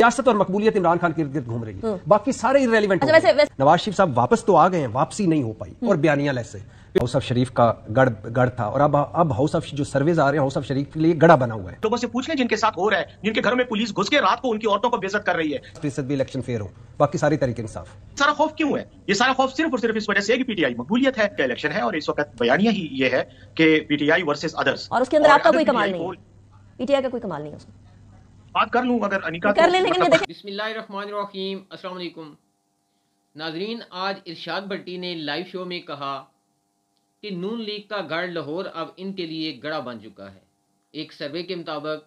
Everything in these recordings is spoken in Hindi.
सियासत और मकबूलियत इमरान खान के गिर्द घूम रही है हम्म। बाकी सारे इरेलीवेंट अच्छा, नवाज शरीफ साहब वापस तो आ गए हैं वापसी नहीं हो पाई हम्म। और बयानिया लैसे हाउस ऑफ शरीफ का गढ़ गढ़ था और अब अब हाउस ऑफ जो सर्वेज आ रहे हैं हाउस ऑफ शरीफ के लिए गढ़ा बना हुआ है लोगों तो से पूछ ले जिनके साथ हो रहा है जिनके घर में पुलिस घुस के रात को उनकी औरतों को बेजत कर रही है फीसद भी इलेक्शन फेयर हो बाकी सारी तरीके इंसाफ सारा खौफ क्यों है ये सारा खौफ सिर्फ और सिर्फ इस वजह से पीटीआई मकबूलियत है इलेक्शन है और इस वक्त बयानिया ही ये है की पीटीआई वर्सेज अदर्स और उसके अंदर आपका कोई कमाल नहीं पीटीआई का कोई कमाल नहीं है बात कर लूँ अगर अनिका कर ले लेकिन मतलब बिस्मिल्लाहिर्रहमानिर्रहीम अस्सलाम वालेकुम नाजरीन आज इरशाद भट्टी ने लाइव शो में कहा कि नून लीग का गढ़ लाहौर अब इनके लिए गढ़ा बन चुका है एक सर्वे के मुताबिक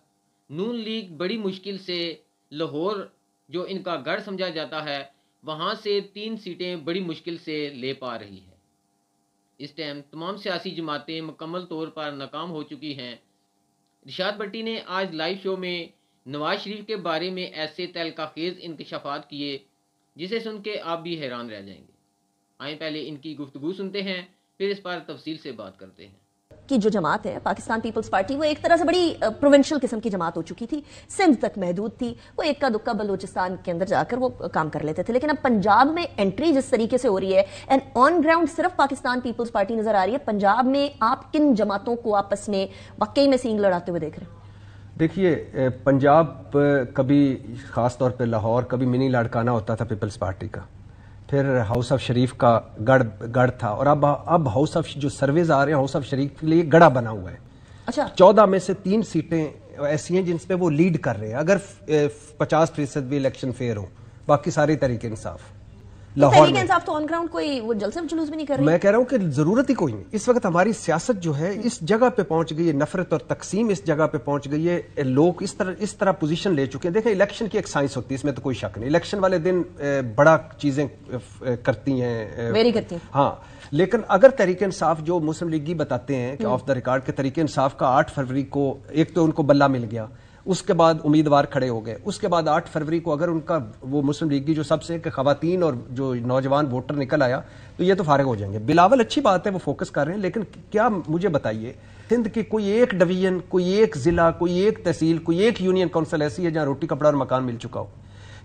नून लीग बड़ी मुश्किल से लाहौर जो इनका गढ़ समझा जाता है वहाँ से तीन सीटें बड़ी मुश्किल से ले पा रही है इस टाइम तमाम सियासी जमातें मुकम्मल तौर पर नाकाम हो चुकी हैं रिशाद भट्टी ने आज लाइव शो में नवाज शरीफ के बारे में ऐसे तहलका खेज इंकशाफात किए जिसे सुन के आप भी हैरान रह जाएंगे आए पहले इनकी गुफ्तु सुनते हैं फिर इस बार तफसील से बात करते हैं कि जो जमात है पाकिस्तान पीपल्स पार्टी वो एक तरह से बड़ी प्रोविंशियल किस्म की जमात हो चुकी थी सिंध तक महदूद थी वो इक्का दुक्का बलोचिस्तान के अंदर जाकर वो काम कर लेते थे लेकिन अब पंजाब में एंट्री जिस तरीके से हो रही है एंड ऑन ग्राउंड सिर्फ पाकिस्तान पीपल्स पार्टी नजर आ रही है पंजाब में आप किन जमातों को आपस में वाकई में सींग लड़ाते हुए देख रहे हैं देखिए पंजाब कभी ख़ास तौर पे लाहौर कभी मिनी लाड़काना होता था पीपल्स पार्टी का फिर हाउस ऑफ शरीफ का गढ़ गढ़ था और अब अब हाउस ऑफ जो सर्वेज आ रहे हैं हाउस ऑफ शरीफ के लिए गढ़ा बना हुआ है अच्छा चौदह में से तीन सीटें ऐसी हैं जिनपे वो लीड कर रहे हैं अगर पचास फीसद भी इलेक्शन फेयर हो बाकी सारे तरीके इंसाफ तो लाहौर में तो ऑन ग्राउंड कोई वो जलसे जुलूस भी नहीं कर मैं कह रहा हूँ कि जरूरत ही कोई नहीं इस वक्त हमारी सियासत जो है इस जगह पे पहुंच गई है नफरत और तकसीम इस जगह पे पहुंच गई है लोग इस तरह इस तरह पोजीशन ले चुके हैं देखें इलेक्शन की एक साइंस होती है इसमें तो कोई शक नहीं इलेक्शन वाले दिन बड़ा चीजें करती हैं वेरी करती हैं हाँ लेकिन अगर तरीके इंसाफ जो मुस्लिम लीग ही बताते हैं कि ऑफ द रिकॉर्ड के तरीके इंसाफ का आठ फरवरी को एक तो उनको बल्ला मिल गया उसके बाद उम्मीदवार खड़े हो गए उसके बाद आठ फरवरी को अगर उनका वो मुस्लिम लीग की जो सबसे खातन और जो नौजवान वोटर निकल आया तो ये तो फारग हो जाएंगे बिलावल अच्छी बात है वो फोकस कर रहे हैं लेकिन क्या मुझे बताइए सिंध की कोई एक डिवीजन कोई एक जिला कोई एक तहसील कोई एक यूनियन काउंसिल ऐसी है जहां रोटी कपड़ा और मकान मिल चुका हो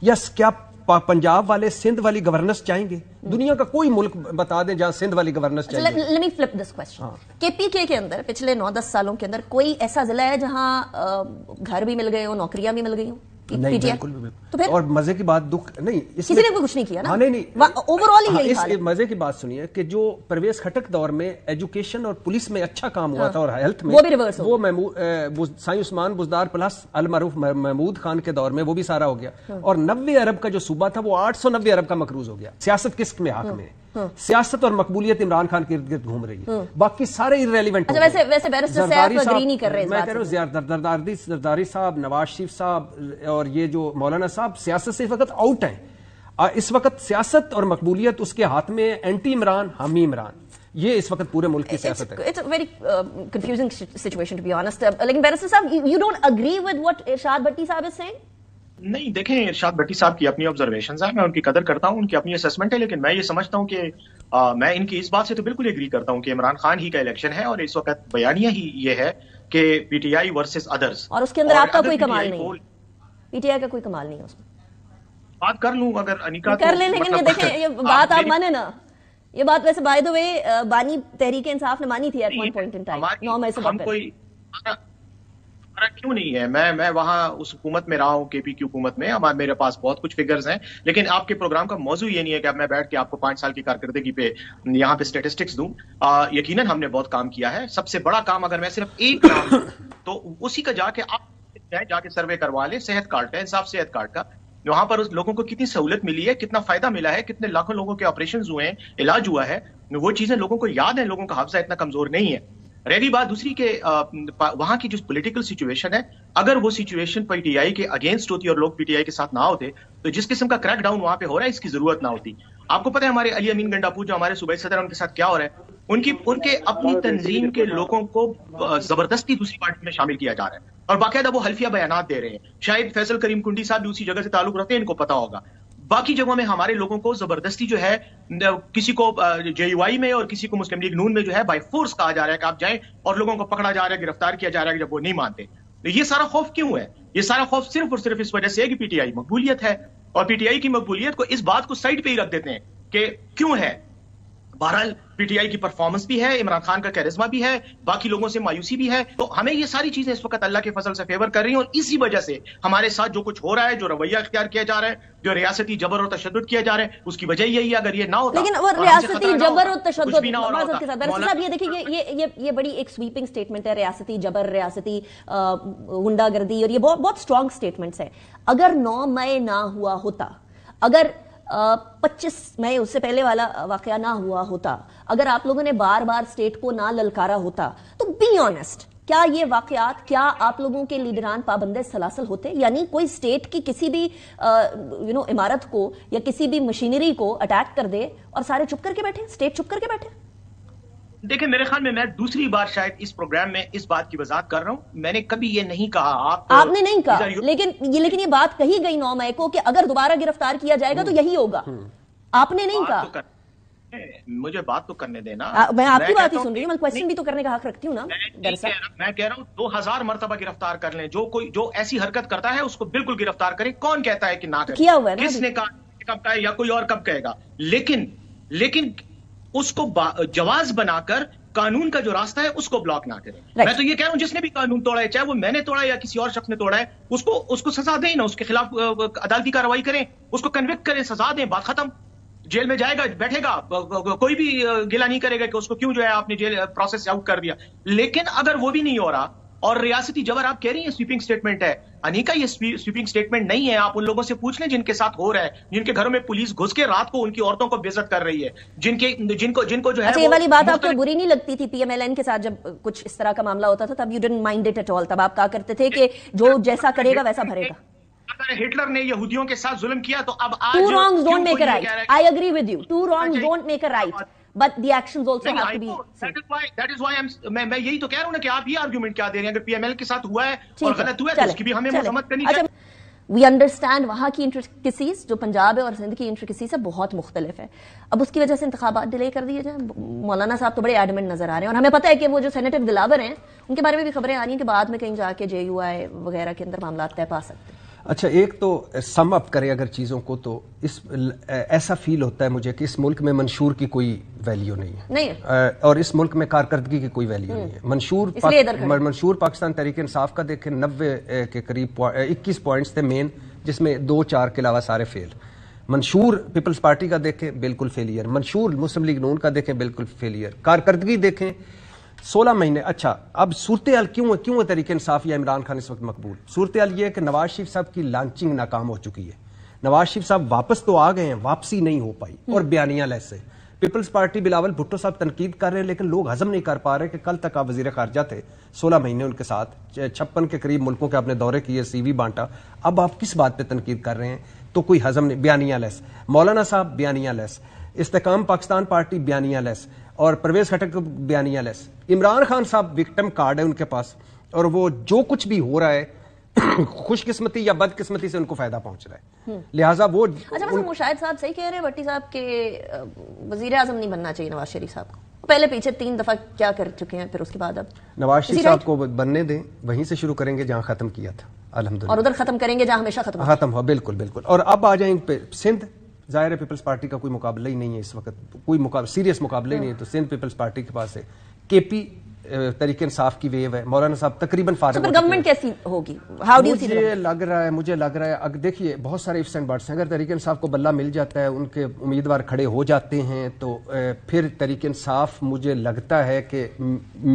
यस क्या पंजाब वाले सिंध वाली गवर्नेंस चाहेंगे दुनिया का कोई मुल्क बता दें जहां सिंध वाली गवर्नेंस चाहिए let me flip this question KPK के अंदर पिछले नौ दस सालों के अंदर कोई ऐसा जिला है जहां घर भी मिल गए हो नौकरियां भी मिल गई हो नहीं बिल्कुल तो और मजे की बात दुख नहीं किसी ने कुछ नहीं किया ना हाँ, नहीं नहीं ओवरऑल ही हाँ, इस मजे की बात सुनिए कि जो प्रवेश खटक दौर में एजुकेशन और पुलिस में अच्छा काम हुआ हाँ। था और हेल्थ में वो भी रिवर्स वो साई उस्मान बुजदार प्लस अलमरूफ महमूद खान के दौर में वो भी सारा हो गया और नब्बे अरब का जो सूबा था वो आठ सौ नब्बे अरब का मकरूज हो गया सियासत किस्क में हाक में हाँ। सियासत और मकबूलियत इमरान खान के इर्द गिर्द घूम रही है हाँ। बाकी सारे इरेलीवेंट अच्छा, वैसे साहब नहीं कर रहे मैं जरदारी साहब नवाज शरीफ साहब और ये जो मौलाना साहब सियासत से इस वक्त आउट है इस वक्त सियासत और मकबूलियत उसके हाथ में एंटी इमरान हामी इमरान ये इस वक्त पूरे मुल्क की सियासत है it's very confusing situation to be honest लेकिन बैरिस्टर साहब you don't agree with what Irshad Bhatti साहब इज सेइंग नहीं देखें इरशाद भट्टी साहब की अपनी ऑब्जर्वेशन है मैं उनकी कदर करता हूँ उनकी अपनी असेसमेंट है लेकिन मैं ये समझता हूँ कि आ, मैं इनकी इस बात से तो बिल्कुल एग्री करता हूँ कि इमरान खान ही का इलेक्शन है और इस वक्त बयानिया ही ये है कि पीटीआई वर्सेस अदर्स और उसके अंदर आपका कोई कमाल नहीं पीटीआई का कोई कमाल नहीं है उसमें बात कर लूं अगर अनिका कर तो ले लेकिन मतलब ये देखें ये बात आप माने ना ये बात वैसे बाय द वे बानी तहरीक इंसाफ ने मानी थी at one point in time नौ मई से हम कोई आंकड़ा क्यों नहीं है मैं मैं वहां उस हुकूमत में रहा हूँ केपी की हुकूमत में हमारे मेरे पास बहुत कुछ फिगर्स हैं लेकिन आपके प्रोग्राम का मौजू ये नहीं है कि अब मैं बैठ के आपको पांच साल की कारकर्दगी पे यहाँ पे स्टेटिस्टिक्स दूँ यकीन हमने बहुत काम किया है सबसे बड़ा काम अगर मैं सिर्फ एक काम तो उसी का जाके आप जाके सर्वे करवा लें सेहत कार्ड का इंसाफ सेहत कार्ड का वहां पर उस लोगों को कितनी सहूलत मिली है कितना फायदा मिला है कितने लाखों लोगों के ऑपरेशन हुए हैं इलाज हुआ है वो चीजें लोगों को याद है लोगों का हाफजा इतना कमजोर नहीं है रही बात दूसरी के वहां की जो पॉलिटिकल सिचुएशन है अगर वो सिचुएशन पीटीआई के अगेंस्ट होती और लोग पीटीआई के साथ ना होते तो जिस किस्म का क्रैक डाउन वहां पे हो रहा है इसकी जरूरत ना होती आपको पता है हमारे अली अमीन गंडापुर जो हमारे सूबे सदर उनके साथ क्या हो रहा है उनकी उनके अपनी तंजीम के लोगों को जबरदस्ती दूसरी पार्टी में शामिल किया जा रहा है और बाकायदा वो हल्फिया बयान दे रहे हैं शायद फैसल करीम कुंडी साहब भी उसी जगह से ताल्लुक रखते हैं इनको पता होगा बाकी जगहों में हमारे लोगों को जबरदस्ती जो है किसी को जे में और किसी को मुस्लिम लीग नून में जो है बाई फोर्स कहा जा रहा है कि आप जाएं और लोगों को पकड़ा जा रहा है गिरफ्तार किया जा रहा है जब वो नहीं मानते तो ये सारा खौफ क्यों है ये सारा खौफ सिर्फ और सिर्फ इस वजह से है कि पीटीआई मकबूलियत है और पीटीआई की मकबूलियत को इस बात को साइड पे ही रख देते हैं कि क्यों है बहरहाल पीटीआई की परफॉर्मेंस भी है इमरान खान का कैरिज्मा भी है बाकी लोगों से मायूसी भी है तो हमें ये सारी चीजें इस वक्त अल्लाह के फसल से फेवर कर रही है और इसी वजह से हमारे साथ जो कुछ हो रहा है जो रवैया अख्तियार किया जा रहा है जो रियासती जबर और तशद किया जा रहा है उसकी वजह यही है अगर ये ना हो लेकिन वो रियासती जबर और तशद ये देखिए ये ये ये बड़ी एक स्वीपिंग स्टेटमेंट है रियासती जबर रियासती गुंडागर्दी और ये बहुत बहुत स्ट्रांग स्टेटमेंट्स है अगर नौ मई ना हुआ होता अगर पच्चीस मई उससे पहले वाला वाक़ ना हुआ होता अगर आप लोगों ने बार बार स्टेट को ना ललकारा होता तो बी ऑनेस्ट क्या ये वाकयात क्या आप लोगों के लीडरान पाबंद सलासल होते यानी कोई स्टेट की किसी भी यू नो इमारत को या किसी भी मशीनरी को अटैक कर दे और सारे चुप करके बैठे स्टेट चुप करके बैठे देखिए मेरे ख्याल में मैं दूसरी बार शायद इस प्रोग्राम में इस बात की वजह कर रहा हूँ मैंने कभी ये नहीं कहा आप तो आपने नहीं कहा लेकिन ये लेकिन ये बात कही गई नौ मई को कि अगर दोबारा गिरफ्तार किया जाएगा तो हम्म, यही होगा हम्म। आपने नहीं कहा तो मुझे बात तो करने देना आ, मैं आपकी बात ही सुन रही हूँ क्वेश्चन भी तो करने का हक रखती हूँ ना मैं कह रहा हूँ दो हजार मरतबा गिरफ्तार कर लें जो कोई जो ऐसी हरकत करता है उसको बिल्कुल गिरफ्तार करे कौन कहता है कि ना किया हुआ है किसने कहा कब कहा या कोई और कब कहेगा लेकिन लेकिन उसको जवाज बनाकर कानून का जो रास्ता है उसको ब्लॉक ना करें right. मैं तो ये कह रहा हूं जिसने भी कानून तोड़ा है चाहे वो मैंने तोड़ा या किसी और शख्स ने तोड़ा है उसको उसको सजा दें ना उसके खिलाफ अदालती कार्रवाई करें उसको कन्विक्ट करें सजा दें बात खत्म जेल में जाएगा बैठेगा कोई भी गिला नहीं करेगा कि उसको क्यों जो है आपने जेल प्रोसेस आउट कर दिया लेकिन अगर वो भी नहीं हो रहा और रियासती जबर आप कह रही हैं स्वीपिंग स्टेटमेंट है अनिका ये स्वीपिंग स्टेटमेंट नहीं है आप उन लोगों से पूछ लें जिनके साथ हो रहा है जिनके घरों में पुलिस घुस के रात को उनकी औरतों को बेजत कर रही है जिनके जिनको जिनको जो अच्छा है ये वाली बात आपको तो बुरी नहीं लगती थी पीएमएलएन के साथ जब कुछ इस तरह का मामला होता था तब you don't mind it at all तब आप कहा करते थे कि जो जैसा करेगा वैसा भरेगा हिटलर ने यहूदियों के साथ जुल्म किया तो अब two wrong don't make a right I agree with you two wrong don't make a right but the actions also have to be that is why that is why मैं मैं यही तो कह रहा हूं ना कि आप ये आर्गुमेंट क्या दे रहे हैं अगर पीएमएल के साथ हुआ है और गलत हुआ है तो उसकी भी हमें मुसम्मत करनी अच्छा, चाहिए वी अंडरस्टैंड वहाँ की इंट्रिकसीज जो पंजाब है और सिंध की इंट्रिकसीज है बहुत मुख्तलिफ है अब उसकी वजह से इंतबात डिले कर दिए जाए मौलाना साहब तो बड़े एडमिट नजर आ रहे हैं और हमें पता है कि वो जो सेनेटर दिलावर हैं उनके बारे में भी खबरें आ रही हैं कि बाद में कहीं जाके जे यू आई वगैरह के अंदर मामला तय पा सकते हैं अच्छा एक तो सम अप करें अगर चीज़ों को तो इस ऐसा फील होता है मुझे कि इस मुल्क में मंशूर की कोई वैल्यू नहीं है नहीं आ, और इस मुल्क में कारकर्दगी की कोई वैल्यू हम्म। नहीं है मंशूर पाक, मंशूर पाकिस्तान तरीके इंसाफ का देखें नब्बे के करीब इक्कीस पॉइंट्स थे मेन जिसमें दो चार के अलावा सारे फेल मंशूर पीपल्स पार्टी का देखें बिल्कुल फेलियर मंशूर मुस्लिम लीग नून का देखें बिल्कुल फेलियर कारकर्दगी देखें सोलह महीने अच्छा अब सूरत हाल क्यों है क्यों तरीके इंसाफ या इमरान खान इस वक्त मकबूल सूरत हाल ये है कि नवाज शरीफ साहब की लॉन्चिंग नाकाम हो चुकी है नवाज शरीफ साहब वापस तो आ गए हैं वापसी नहीं हो पाई हम्म। और बयानियां लैसे पीपल्स पार्टी बिलावल भुट्टो साहब तनकीद कर रहे हैं लेकिन लोग हजम नहीं कर पा रहे कि कल तक आप वजीर खारजा थे सोलह महीने उनके साथ छप्पन के करीब मुल्कों के अपने दौरे किए सी वी बांटा अब आप किस बात पर तनकीद कर रहे हैं तो कोई हजम नहीं बयानिया लेस मौलाना साहब बयानिया लेस इस्तेकाम पाकिस्तान पार्टी बयानिया लेस और प्रवेश खटक बयानिया लेस इमरान खान साहब विक्टम कार्ड है उनके पास और वो जो कुछ भी हो रहा है खुशकिस्मती या बदकिस्मती से उनको फायदा पहुंच रहा है हम्म। लिहाजा वो अच्छा उन... मुशाहिद साहब सही कह रहे हैं भट्टी साहब के वजीर आजम नहीं बनना चाहिए नवाज शरीफ साहब को पहले पीछे तीन दफा क्या कर चुके हैं फिर उसके बाद अब नवाज शरीफ साहब को बनने दें वहीं से शुरू करेंगे जहां खत्म किया था अलहमद और उधर खत्म करेंगे जहां हमेशा खत्म खत्म हो बिल्कुल बिल्कुल और अब आ जाएंगे सिंध जाहिर है पीपल्स पार्टी का कोई मुकाबला ही नहीं है इस वक्त कोई मुकाबला सीरियस मुकाबला ही नहीं है तो सिंध पीपल्स पार्टी के पास है के पी तरीके इंसाफ की वेव है मौलाना साहब तकरीबन फारे गवर्नमेंट कैसी होगी हाउ डू मुझे लग रहा है मुझे लग रहा है अगर देखिए बहुत सारे इफ्स एंड बर्ड्स हैं अगर तरीके इंसाफ को बल्ला मिल जाता है उनके उम्मीदवार खड़े हो जाते हैं तो फिर तरीके इंसाफ मुझे लगता है कि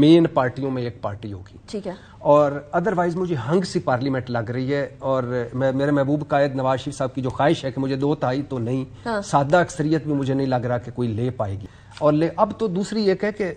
मेन पार्टियों में एक पार्टी होगी ठीक है और अदरवाइज़ मुझे हंग सी पार्लियामेंट लग रही है और मैं मेरे महबूब कायद नवाज शरीफ साहब की जो ख्वाहिश है कि मुझे दो ताई तो नहीं हाँ। सादा अक्सरियत में मुझे नहीं लग रहा कि कोई ले पाएगी और ले अब तो दूसरी एक है कि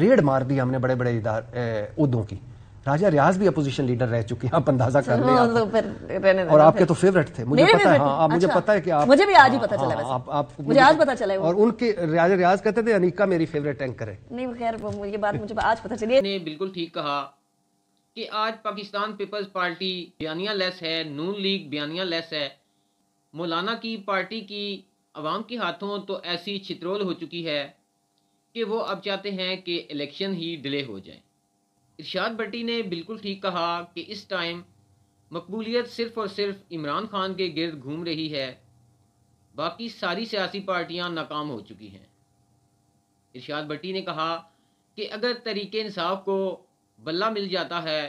रेड मार दी हमने बड़े बड़े इदार उदों की राजा रियाज भी अपोजिशन लीडर रह चुके हैं आप अंदाजा कर हाँ, तो रहे हैं और आपके तो फेवरेट थे मुझे पता है हाँ, आप मुझे अच्छा, पता है कि आप मुझे भी आज ही पता हाँ, चला आप आप मुझे आज पता चला और उनके राजा रियाज कहते थे अनिका मेरी फेवरेट एंकर है नहीं खैर ये बात मुझे आज पता चली बिल्कुल ठीक कहा कि आज पाकिस्तान पीपल्स पार्टी बयानिया लेस है नून लीग बयानिया लेस है मौलाना की पार्टी की आवाम के हाथों तो ऐसी छित्रोल हो चुकी है कि वो अब चाहते हैं कि इलेक्शन ही डिले हो जाए इरशाद भट्टी ने बिल्कुल ठीक कहा कि इस टाइम मकबूलियत सिर्फ़ और सिर्फ इमरान खान के गिरद घूम रही है बाकी सारी सियासी पार्टियां नाकाम हो चुकी हैं इरशाद भट्टी ने कहा कि अगर तरीके इंसाफ को बल्ला मिल जाता है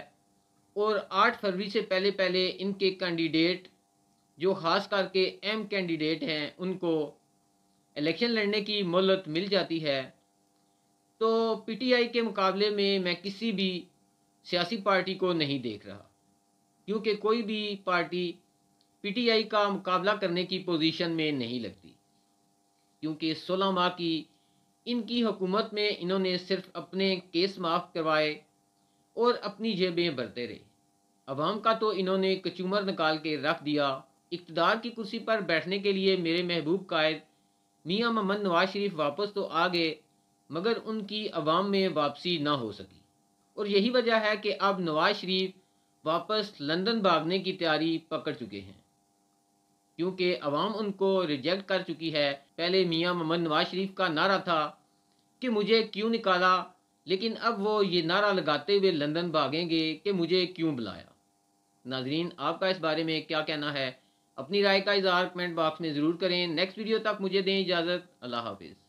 और 8 फरवरी से पहले पहले इनके कैंडिडेट जो ख़ास करके एम कैंडिडेट हैं उनको इलेक्शन लड़ने की मोहलत मिल जाती है तो पीटीआई के मुकाबले में मैं किसी भी सियासी पार्टी को नहीं देख रहा क्योंकि कोई भी पार्टी पीटीआई का मुकाबला करने की पोजीशन में नहीं लगती क्योंकि सोलह माह की इनकी हुकूमत में इन्होंने सिर्फ अपने केस माफ़ करवाए और अपनी जेबें भरते रहे अवाम का तो इन्होंने कचूमर निकाल के रख दिया इकतदार की कुर्सी पर बैठने के लिए मेरे महबूब कायद मियाँ मोहम्मद नवाज शरीफ वापस तो आ गए मगर उनकी अवाम में वापसी ना हो सकी और यही वजह है कि अब नवाज शरीफ वापस लंदन भागने की तैयारी पकड़ चुके हैं क्योंकि अवाम उनको रिजेक्ट कर चुकी है पहले मियाँ मोहम्मद नवाज शरीफ का नारा था कि मुझे क्यों निकाला लेकिन अब वो ये नारा लगाते हुए लंदन भागेंगे कि मुझे क्यों बुलाया नाजरीन आपका इस बारे में क्या कहना है अपनी राय का इजहार कमेंट बॉक्स में ज़रूर करें नेक्स्ट वीडियो तक मुझे दें इजाज़त अल्लाह हाफिज़